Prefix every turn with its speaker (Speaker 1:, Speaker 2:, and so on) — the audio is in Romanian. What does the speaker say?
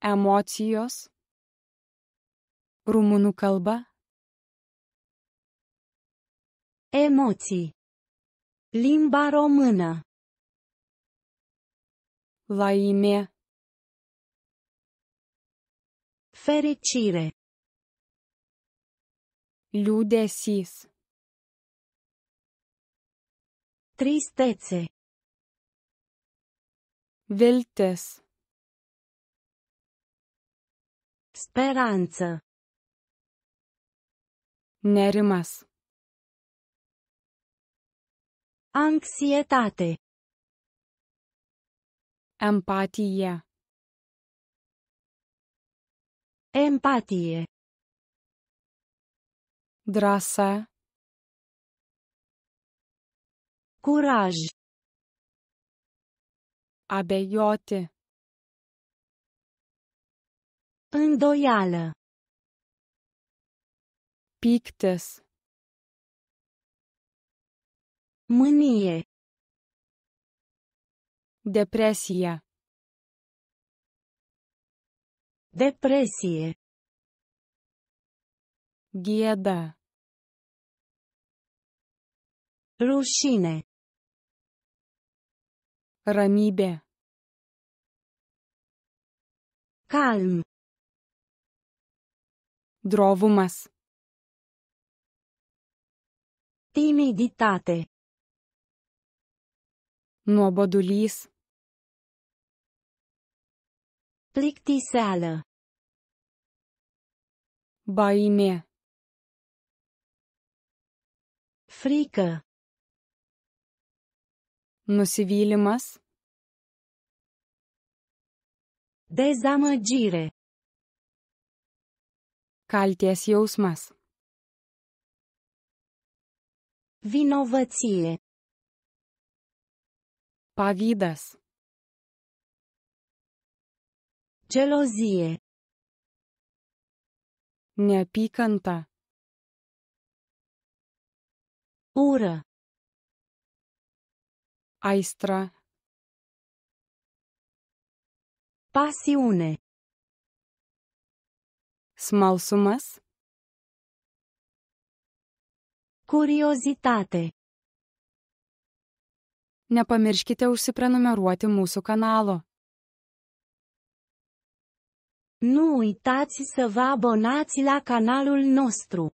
Speaker 1: emocijos, rumunų kalba, emoții, limba română, laimė, fericire, Liudesis. tristețe, Viltes. Speranță. Nerimas. Anxietate. Empatie. Empatie. Drasa. Curaj. Abejoti. Îndoială. Pictes. Mânie. Depresia. Depresie. Ghieda. Rușine. Rănibe. Calm. Drovumas. Timiditate. Nuobodulys. Plictiseală. Baimė. Frică. Nusivylimas. Dezamăgire. Kalties jausmas. Vinovăție. Pavydas. Gelozie. Neapykanta. Ură. Aistra. Pasiune. Smalsumas. Kuriozitate. Nepamirškite užsiprenumeruoti mūsų kanalo. Nu uitați să vă abonați la canalul nostru.